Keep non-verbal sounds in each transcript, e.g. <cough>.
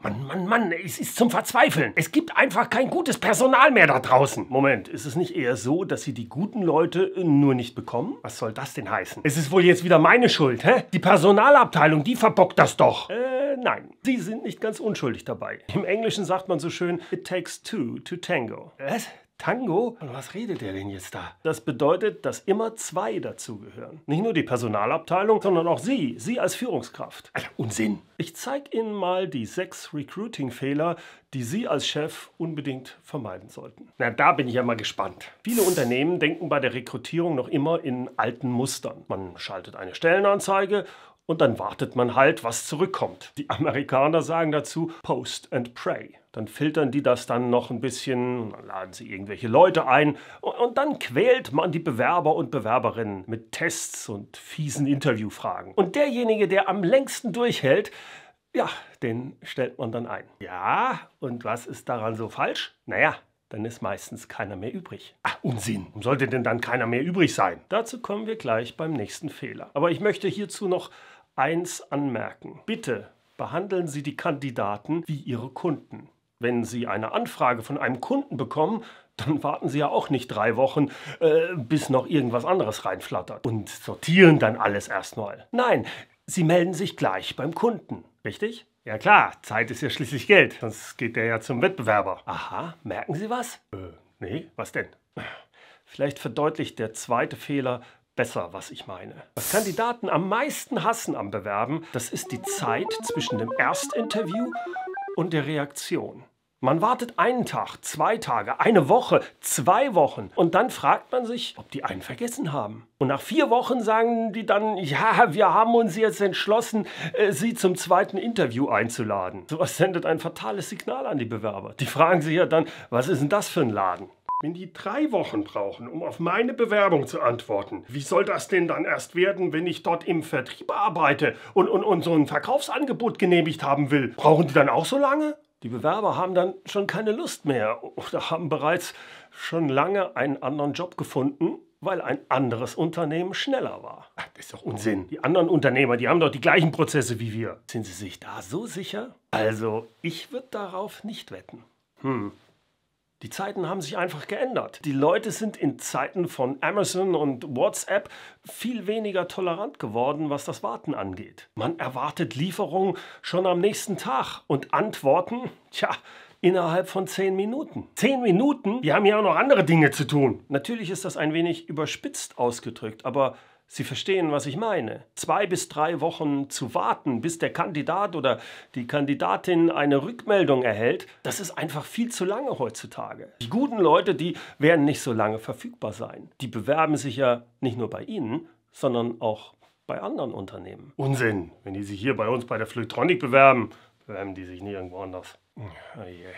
Mann, Mann, Mann, es ist zum Verzweifeln. Es gibt einfach kein gutes Personal mehr da draußen. Moment, ist es nicht eher so, dass sie die guten Leute äh, nur nicht bekommen? Was soll das denn heißen? Es ist wohl jetzt wieder meine Schuld, hä? Die Personalabteilung, die verbockt das doch. Äh, nein. Sie sind nicht ganz unschuldig dabei. Im Englischen sagt man so schön, it takes two to tango. Was? Tango? Von was redet der denn jetzt da? Das bedeutet, dass immer zwei dazugehören. Nicht nur die Personalabteilung, sondern auch Sie, Sie als Führungskraft. Alter, Unsinn. Ich zeige Ihnen mal die sechs Recruiting-Fehler, die Sie als Chef unbedingt vermeiden sollten. Na, da bin ich ja mal gespannt. Viele Unternehmen denken bei der Rekrutierung noch immer in alten Mustern. Man schaltet eine Stellenanzeige und dann wartet man halt, was zurückkommt. Die Amerikaner sagen dazu Post and Pray. Dann filtern die das dann noch ein bisschen, laden sie irgendwelche Leute ein und dann quält man die Bewerber und Bewerberinnen mit Tests und fiesen Interviewfragen. Und derjenige, der am längsten durchhält, ja, den stellt man dann ein. Ja, und was ist daran so falsch? Naja, dann ist meistens keiner mehr übrig. Ach, Unsinn. Warum sollte denn dann keiner mehr übrig sein? Dazu kommen wir gleich beim nächsten Fehler. Aber ich möchte hierzu noch eins anmerken. Bitte behandeln Sie die Kandidaten wie Ihre Kunden. Wenn Sie eine Anfrage von einem Kunden bekommen, dann warten Sie ja auch nicht drei Wochen, äh, bis noch irgendwas anderes reinflattert und sortieren dann alles erstmal. Nein, Sie melden sich gleich beim Kunden, richtig? Ja klar, Zeit ist ja schließlich Geld, sonst geht der ja zum Wettbewerber. Aha, merken Sie was? Äh, nee, was denn? Vielleicht verdeutlicht der zweite Fehler, besser, was ich meine. Was Kandidaten am meisten hassen am Bewerben, das ist die Zeit zwischen dem Erstinterview und der Reaktion. Man wartet einen Tag, zwei Tage, eine Woche, zwei Wochen und dann fragt man sich, ob die einen vergessen haben. Und nach vier Wochen sagen die dann, ja, wir haben uns jetzt entschlossen, äh, sie zum zweiten Interview einzuladen. Sowas sendet ein fatales Signal an die Bewerber. Die fragen sich ja dann, was ist denn das für ein Laden? Wenn die drei Wochen brauchen, um auf meine Bewerbung zu antworten, wie soll das denn dann erst werden, wenn ich dort im Vertrieb arbeite und, und, und so ein Verkaufsangebot genehmigt haben will? Brauchen die dann auch so lange? Die Bewerber haben dann schon keine Lust mehr oder haben bereits schon lange einen anderen Job gefunden, weil ein anderes Unternehmen schneller war. Ach, das ist doch Unsinn. Die anderen Unternehmer, die haben doch die gleichen Prozesse wie wir. Sind Sie sich da so sicher? Also, ich würde darauf nicht wetten. Hm. Die Zeiten haben sich einfach geändert. Die Leute sind in Zeiten von Amazon und WhatsApp viel weniger tolerant geworden, was das Warten angeht. Man erwartet Lieferungen schon am nächsten Tag und Antworten, tja, innerhalb von zehn Minuten. Zehn Minuten? Wir haben ja auch noch andere Dinge zu tun. Natürlich ist das ein wenig überspitzt ausgedrückt, aber Sie verstehen, was ich meine. Zwei bis drei Wochen zu warten, bis der Kandidat oder die Kandidatin eine Rückmeldung erhält, das ist einfach viel zu lange heutzutage. Die guten Leute, die werden nicht so lange verfügbar sein. Die bewerben sich ja nicht nur bei Ihnen, sondern auch bei anderen Unternehmen. Unsinn, wenn die sich hier bei uns bei der Flötronik bewerben, bewerben die sich nie irgendwo anders. Oh yeah.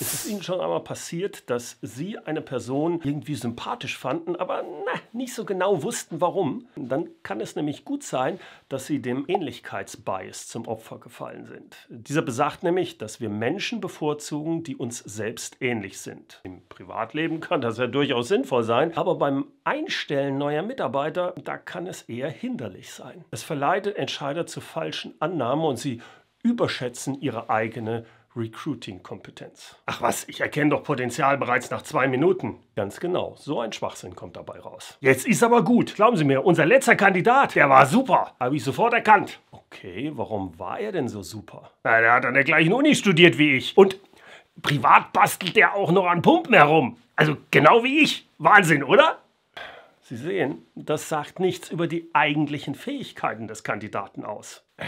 Ist es Ihnen schon einmal passiert, dass Sie eine Person irgendwie sympathisch fanden, aber na, nicht so genau wussten, warum? Dann kann es nämlich gut sein, dass Sie dem Ähnlichkeitsbias zum Opfer gefallen sind. Dieser besagt nämlich, dass wir Menschen bevorzugen, die uns selbst ähnlich sind. Im Privatleben kann das ja durchaus sinnvoll sein, aber beim Einstellen neuer Mitarbeiter, da kann es eher hinderlich sein. Es verleitet Entscheider zu falschen Annahmen und sie überschätzen ihre eigene Recruiting-Kompetenz. Ach was, ich erkenne doch Potenzial bereits nach zwei Minuten. Ganz genau, so ein Schwachsinn kommt dabei raus. Jetzt ist aber gut. Glauben Sie mir, unser letzter Kandidat, der war super. Habe ich sofort erkannt. Okay, warum war er denn so super? Na, der hat an der gleichen Uni studiert wie ich. Und privat bastelt der auch noch an Pumpen herum. Also genau wie ich. Wahnsinn, oder? Sie sehen, das sagt nichts über die eigentlichen Fähigkeiten des Kandidaten aus. Äh.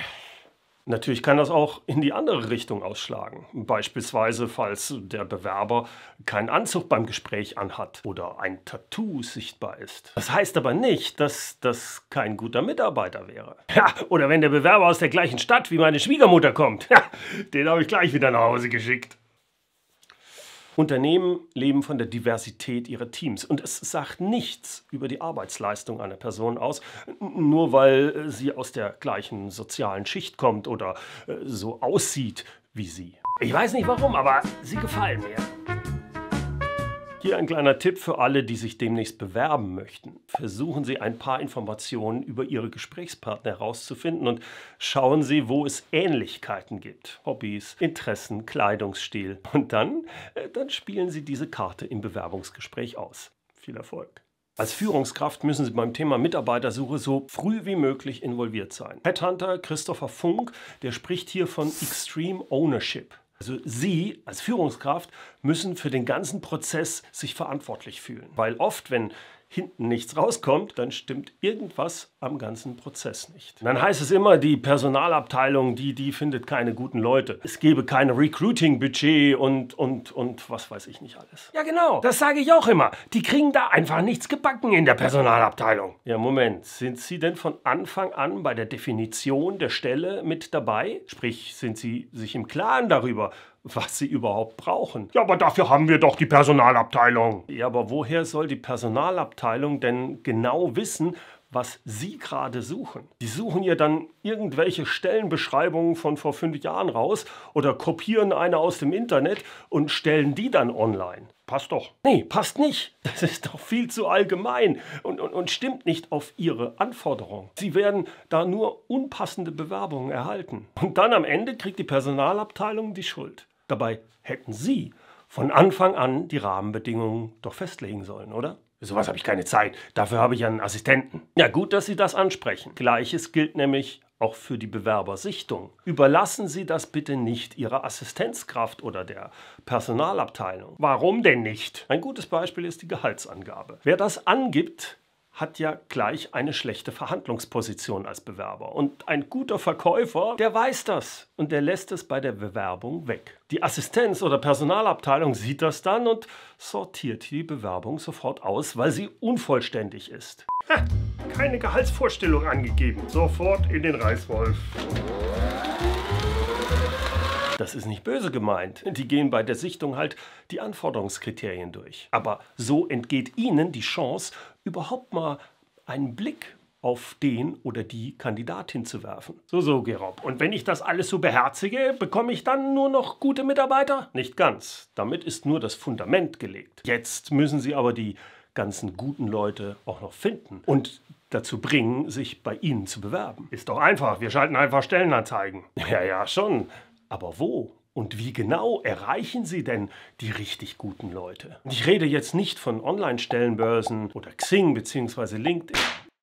Natürlich kann das auch in die andere Richtung ausschlagen. Beispielsweise, falls der Bewerber keinen Anzug beim Gespräch anhat oder ein Tattoo sichtbar ist. Das heißt aber nicht, dass das kein guter Mitarbeiter wäre. <laughs> Ja, oder wenn der Bewerber aus der gleichen Stadt wie meine Schwiegermutter kommt. <laughs> Ja, den habe ich gleich wieder nach Hause geschickt. Unternehmen leben von der Diversität ihrer Teams und es sagt nichts über die Arbeitsleistung einer Person aus, nur weil äh, sie aus der gleichen sozialen Schicht kommt oder äh, so aussieht wie sie. Ich weiß nicht warum, aber sie gefallen mir. Hier ein kleiner Tipp für alle, die sich demnächst bewerben möchten. Versuchen Sie ein paar Informationen über Ihre Gesprächspartner herauszufinden und schauen Sie, wo es Ähnlichkeiten gibt. Hobbys, Interessen, Kleidungsstil. Und dann, äh, dann spielen Sie diese Karte im Bewerbungsgespräch aus. Viel Erfolg! Als Führungskraft müssen Sie beim Thema Mitarbeitersuche so früh wie möglich involviert sein. Headhunter Christopher Funk, der spricht hier von Extreme Ownership. Also Sie als Führungskraft müssen für den ganzen Prozess sich verantwortlich fühlen. Weil oft, wenn hinten nichts rauskommt, dann stimmt irgendwas am ganzen Prozess nicht. dann heißt es immer, die Personalabteilung, die, die findet keine guten Leute. Es gebe kein Recruiting-Budget und, und, und was weiß ich nicht alles. Ja genau, das sage ich auch immer. Die kriegen da einfach nichts gebacken in der Personalabteilung. Ja Moment, sind Sie denn von Anfang an bei der Definition der Stelle mit dabei? Sprich, sind Sie sich im Klaren darüber, was sie überhaupt brauchen. Ja, aber dafür haben wir doch die Personalabteilung. Ja, aber woher soll die Personalabteilung denn genau wissen, was Sie gerade suchen. Die suchen ihr dann irgendwelche Stellenbeschreibungen von vor fünf Jahren raus oder kopieren eine aus dem Internet und stellen die dann online. Passt doch. Nee, passt nicht. Das ist doch viel zu allgemein und, und, und stimmt nicht auf Ihre Anforderungen. Sie werden da nur unpassende Bewerbungen erhalten. Und dann am Ende kriegt die Personalabteilung die Schuld. Dabei hätten Sie von Anfang an die Rahmenbedingungen doch festlegen sollen, oder? Für sowas habe ich keine Zeit. Dafür habe ich einen Assistenten. Ja, gut, dass Sie das ansprechen. Gleiches gilt nämlich auch für die Bewerbersichtung. Überlassen Sie das bitte nicht Ihrer Assistenzkraft oder der Personalabteilung. Warum denn nicht? Ein gutes Beispiel ist die Gehaltsangabe. Wer das angibt, hat ja gleich eine schlechte Verhandlungsposition als Bewerber. Und ein guter Verkäufer, der weiß das und der lässt es bei der Bewerbung weg. Die Assistenz- oder Personalabteilung sieht das dann und sortiert die Bewerbung sofort aus, weil sie unvollständig ist. Ha, keine Gehaltsvorstellung angegeben. Sofort in den Reißwolf. Das ist nicht böse gemeint. Die gehen bei der Sichtung halt die Anforderungskriterien durch. Aber so entgeht ihnen die Chance, überhaupt mal einen Blick auf den oder die Kandidatin zu werfen. So, so, Gerob. Und wenn ich das alles so beherzige, bekomme ich dann nur noch gute Mitarbeiter? Nicht ganz. Damit ist nur das Fundament gelegt. Jetzt müssen Sie aber die ganzen guten Leute auch noch finden und dazu bringen, sich bei Ihnen zu bewerben. Ist doch einfach. Wir schalten einfach Stellenanzeigen. Ja, ja, schon. Aber wo und wie genau erreichen Sie denn die richtig guten Leute? ich rede jetzt nicht von Online-Stellenbörsen oder Xing bzw. LinkedIn.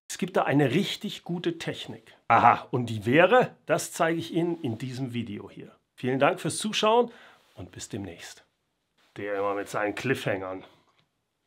Es gibt da eine richtig gute Technik. Aha, und die wäre, das zeige ich Ihnen in diesem Video hier. Vielen Dank fürs Zuschauen und bis demnächst. Der immer mit seinen Cliffhangern.